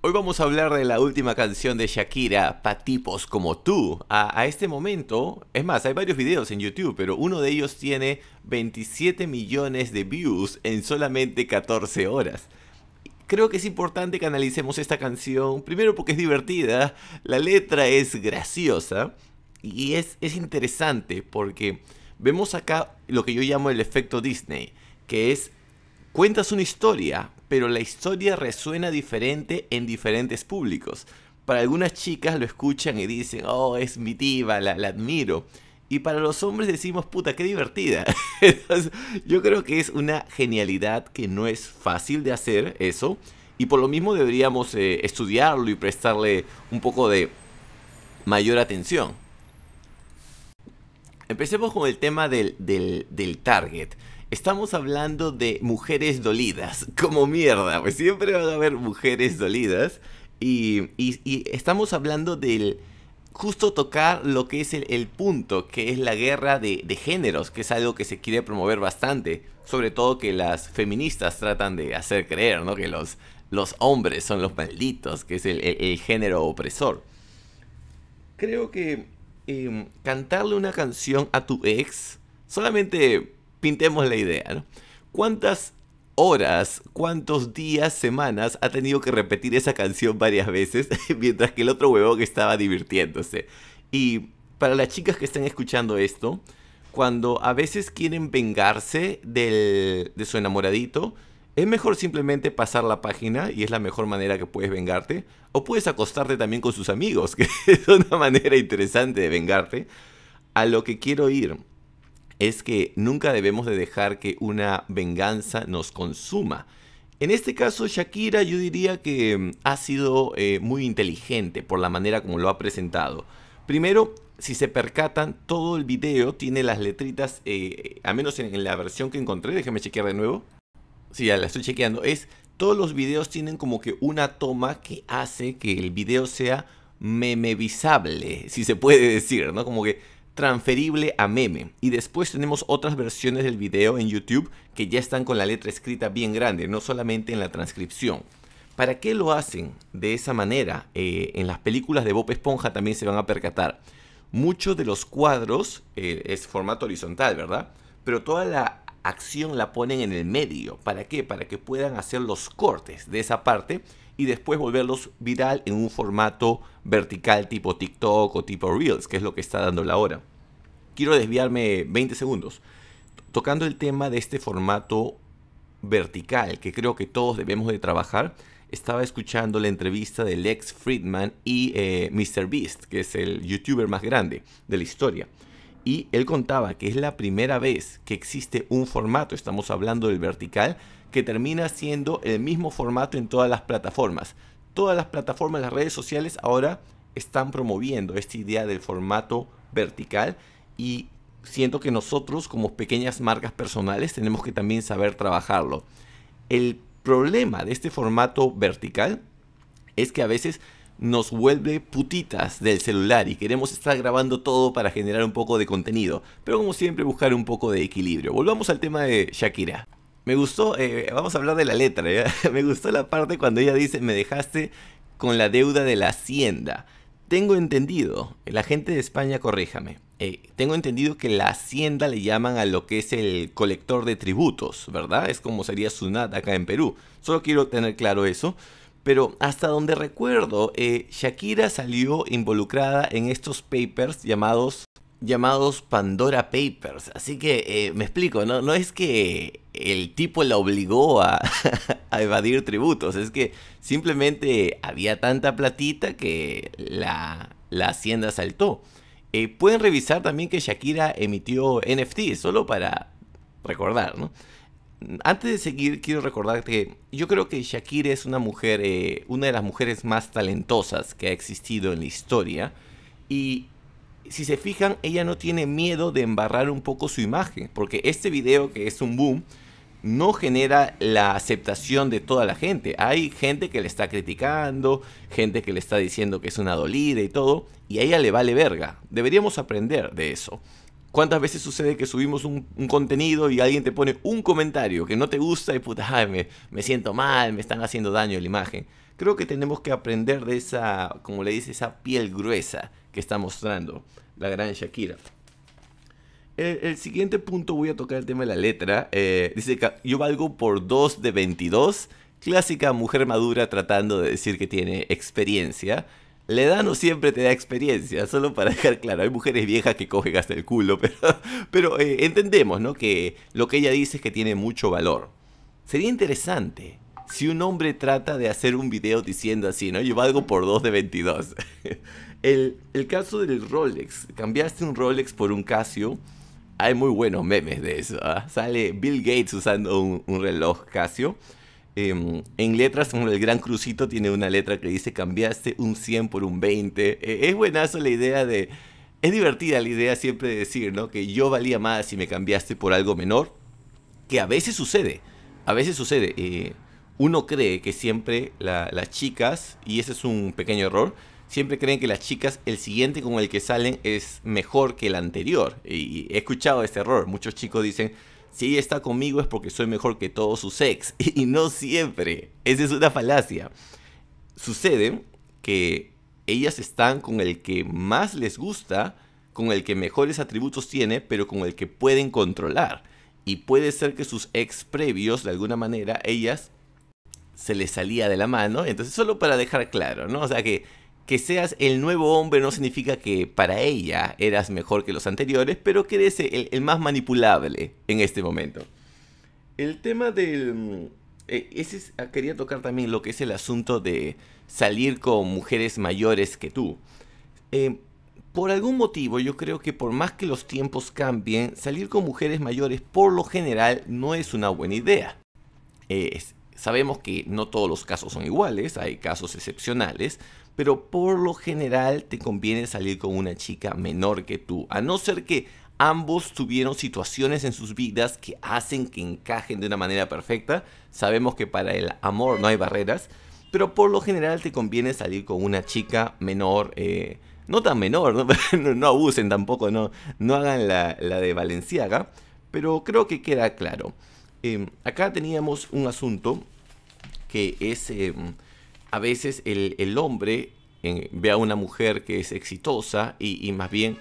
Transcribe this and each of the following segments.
Hoy vamos a hablar de la última canción de Shakira, Pa' tipos como tú. A, este momento, es más, hay varios videos en YouTube, pero uno de ellos tiene 27 millones de views en solamente 14 horas. Creo que es importante que analicemos esta canción, primero porque es divertida, la letra es graciosa y es, es interesante porque vemos acá lo que yo llamo el efecto Disney, que es cuentas una historia, pero la historia resuena diferente en diferentes públicos. Para algunas chicas lo escuchan y dicen, oh, es mi diva, la, la admiro. Y para los hombres decimos, puta, qué divertida. yo creo que es una genialidad que no es fácil de hacer eso. Y por lo mismo deberíamos eh, estudiarlo y prestarle un poco de mayor atención. Empecemos con el tema del, del target. Estamos hablando de mujeres dolidas, como mierda, pues siempre van a haber mujeres dolidas. Y, estamos hablando del justo tocar lo que es el, punto, que es la guerra de, géneros, que es algo que se quiere promover bastante, sobre todo que las feministas tratan de hacer creer, ¿no? Que los, los hombres son los malditos, que es el, género opresor. Creo que em, cantarle una canción a tu ex solamente pintemos la idea, ¿no? ¿Cuántas horas, cuántos días, semanas ha tenido que repetir esa canción varias veces mientras que el otro huevón estaba divirtiéndose? Y para las chicas que están escuchando esto, cuando a veces quieren vengarse de su enamoradito, es mejor simplemente pasar la página y es la mejor manera que puedes vengarte. O puedes acostarte también con sus amigos, que es una manera interesante de vengarte. A lo que quiero ir es que nunca debemos de dejar que una venganza nos consuma. En este caso, Shakira yo diría que mm, ha sido eh, muy inteligente por la manera como lo ha presentado. Primero, si se percatan, todo el video tiene las letritas, eh, a menos en, la versión que encontré, déjame chequear de nuevo. Sí, ya la estoy chequeando. Es, todos los videos tienen como que una toma que hace que el video sea memevisable, si se puede decir, ¿no? Como que transferible a meme. Y después tenemos otras versiones del video en YouTube que ya están con la letra escrita bien grande, no solamente en la transcripción. ¿Para qué lo hacen de esa manera? Eh, en las películas de Bob Esponja también se van a percatar. Muchos de los cuadros eh, es formato horizontal, ¿verdad? Pero toda la acción la ponen en el medio. ¿Para qué? Para que puedan hacer los cortes de esa parte y después volverlos viral en un formato vertical tipo TikTok o tipo Reels, que es lo que está dando la hora. Quiero desviarme 20 segundos tocando el tema de este formato vertical que creo que todos debemos de trabajar. Estaba escuchando la entrevista de Lex Friedman y eh, MrBeast, Mr. Beast, que es el youtuber más grande de la historia. Y él contaba que es la primera vez que existe un formato, estamos hablando del vertical, que termina siendo el mismo formato en todas las plataformas. Todas las plataformas, las redes sociales ahora están promoviendo esta idea del formato vertical y siento que nosotros como pequeñas marcas personales tenemos que también saber trabajarlo. El problema de este formato vertical es que a veces nos vuelve putitas del celular y queremos estar grabando todo para generar un poco de contenido, pero como siempre buscar un poco de equilibrio. Volvamos al tema de Shakira. Me gustó, eh, vamos a hablar de la letra, me gustó la parte cuando ella dice, me dejaste con la deuda de la hacienda. Tengo entendido, la gente de España, corríjame, eh, tengo entendido que la hacienda le llaman a lo que es el colector de tributos, ¿verdad? Es como sería Sunat acá en Perú. Solo quiero tener claro eso. Pero hasta donde recuerdo, eh, Shakira salió involucrada en estos papers llamados llamados Pandora Papers. Así que eh, me explico, ¿no? no es que el tipo la obligó a, evadir tributos, es que simplemente había tanta platita que la, la hacienda saltó. Eh, pueden revisar también que Shakira emitió NFT, solo para recordar, ¿no? Antes de seguir, quiero recordar que yo creo que Shakira es una mujer, eh, una de las mujeres más talentosas que ha existido en la historia. Y si se fijan, ella no tiene miedo de embarrar un poco su imagen, porque este video que es un boom no genera la aceptación de toda la gente. Hay gente que le está criticando, gente que le está diciendo que es una dolida y todo, y a ella le vale verga. Deberíamos aprender de eso. ¿Cuántas veces sucede que subimos un, contenido y alguien te pone un comentario que no te gusta y puta, me, me, siento mal, me están haciendo daño la imagen? Creo que tenemos que aprender de esa, como le dice, esa piel gruesa que está mostrando la gran Shakira. El, siguiente punto voy a tocar el tema de la letra. Eh, dice que yo valgo por 2 de 22. Clásica mujer madura tratando de decir que tiene experiencia. La edad no siempre te da experiencia, solo para dejar claro, hay mujeres viejas que cogen hasta el culo, pero, eh, entendemos ¿no? que lo que ella dice es que tiene mucho valor. Sería interesante si un hombre trata de hacer un video diciendo así, ¿no? Yo valgo por 2 de 22. el, caso del Rolex, cambiaste un Rolex por un Casio, hay muy buenos memes de eso. ¿ah? Sale Bill Gates usando un, reloj Casio. Em, en letras, como el Gran Crucito tiene una letra que dice cambiaste un 100 por un 20. E, es buenazo la idea de... Es divertida la idea siempre de decir, ¿no? Que yo valía más si me cambiaste por algo menor. Que a veces sucede. A veces sucede. Eh, uno cree que siempre las chicas, y ese es un pequeño error, siempre creen que las chicas, el siguiente con el que salen es mejor que el anterior. Y he escuchado este error. Muchos chicos dicen, si ella está conmigo es porque soy mejor que todos sus ex. Y no siempre. Esa es una falacia. Sucede que ellas están con el que más les gusta, con el que mejores atributos tiene, pero con el que pueden controlar. Y puede ser que sus ex previos, de alguna manera, ellas se le salía de la mano. Entonces, solo para dejar claro, ¿no? O sea, que, que seas el nuevo hombre no significa que para ella eras mejor que los anteriores, pero que eres el, más manipulable en este momento. El tema del... Mm, eh, ese ah, quería tocar también lo que es el asunto de salir con mujeres mayores que tú. Em, por algún motivo yo creo que por más que los tiempos cambien, salir con mujeres mayores por lo general no es una buena idea. es, Sabemos que no todos los casos son iguales, hay casos excepcionales, pero por lo general te conviene salir con una chica menor que tú, a no ser que ambos tuvieron situaciones en sus vidas que hacen que encajen de una manera perfecta. Sabemos que para el amor no hay barreras, pero por lo general te conviene salir con una chica menor. Eh, no tan menor, no, abusen tampoco, no, no hagan la de Valenciaga, pero creo que queda claro. Em, acá teníamos un asunto que es em, a veces el, hombre eh, ve a una mujer que es exitosa y, y, más bien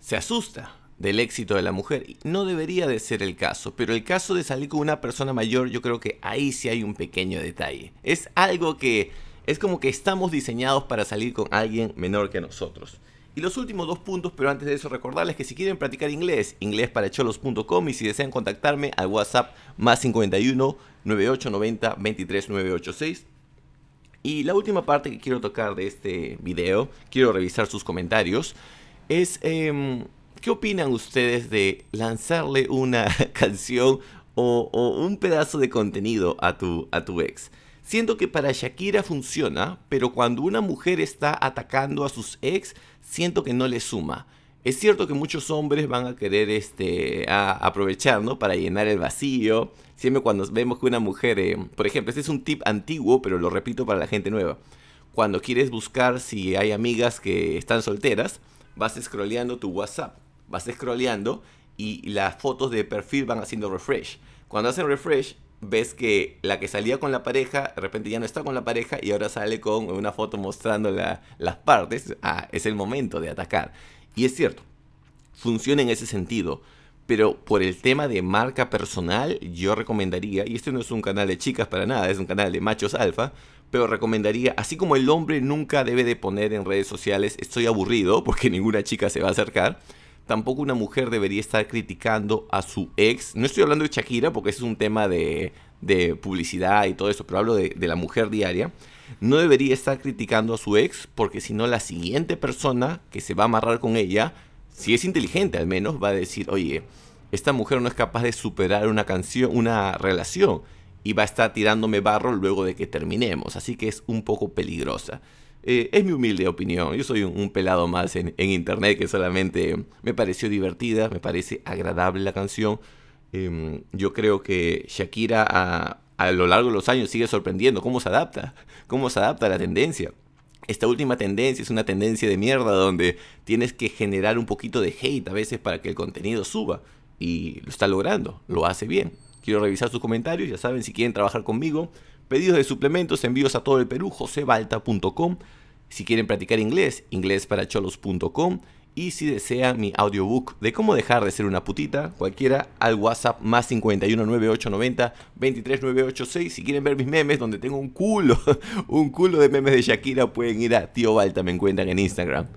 se asusta del éxito de la mujer. No debería de ser el caso, pero el caso de salir con una persona mayor yo creo que ahí sí hay un pequeño detalle. Es algo que es como que estamos diseñados para salir con alguien menor que nosotros. Y los últimos dos puntos, pero antes de eso recordarles que si quieren practicar inglés, inglés y si desean contactarme al WhatsApp más 51 9890 23986. Y la última parte que quiero tocar de este video, quiero revisar sus comentarios, es em, ¿qué opinan ustedes de lanzarle una canción o, un pedazo de contenido a tu, a tu ex? Siento que para Shakira funciona, pero cuando una mujer está atacando a sus ex, siento que no le suma. Es cierto que muchos hombres van a querer este, aprovechar, ¿no? Para llenar el vacío. Siempre cuando vemos que una mujer, eh, por ejemplo, este es un tip antiguo, pero lo repito para la gente nueva. Cuando quieres buscar si hay amigas que están solteras, vas scrolleando tu WhatsApp, vas scrolleando y las fotos de perfil van haciendo refresh. Cuando hacen refresh, ves que la que salía con la pareja, de repente ya no está con la pareja y ahora sale con una foto mostrando las partes. Ah, es el momento de atacar. Y es cierto, funciona en ese sentido. Pero por el tema de marca personal, yo recomendaría, y este no es un canal de chicas para nada, es un canal de machos alfa, pero recomendaría, así como el hombre nunca debe de poner en redes sociales, estoy aburrido, porque ninguna chica se va a acercar, tampoco una mujer debería estar criticando a su ex. No estoy hablando de Shakira porque es un tema de, publicidad y todo eso, pero hablo de, de, la mujer diaria. No debería estar criticando a su ex porque si no la siguiente persona que se va a amarrar con ella, si es inteligente al menos, va a decir, oye, esta mujer no es capaz de superar una canción, una relación y va a estar tirándome barro luego de que terminemos, así que es un poco peligrosa. Eh, es mi humilde opinión. Yo soy un, pelado más en, internet que solamente me pareció divertida, me parece agradable la canción. Em, yo creo que Shakira a, a, lo largo de los años sigue sorprendiendo cómo se adapta, cómo se adapta a la tendencia. Esta última tendencia es una tendencia de mierda donde tienes que generar un poquito de hate a veces para que el contenido suba. Y lo está logrando, lo hace bien. Quiero revisar sus comentarios, ya saben, si quieren trabajar conmigo, Pedidos de suplementos, envíos a todo el Perú, josebalta.com. Si quieren practicar inglés, inglésparacholos.com. Y si desean mi audiobook de cómo dejar de ser una putita, cualquiera al WhatsApp más 519890 23986. Si quieren ver mis memes, donde tengo un culo, un culo de memes de Shakira, pueden ir a Tío Balta, me encuentran en Instagram.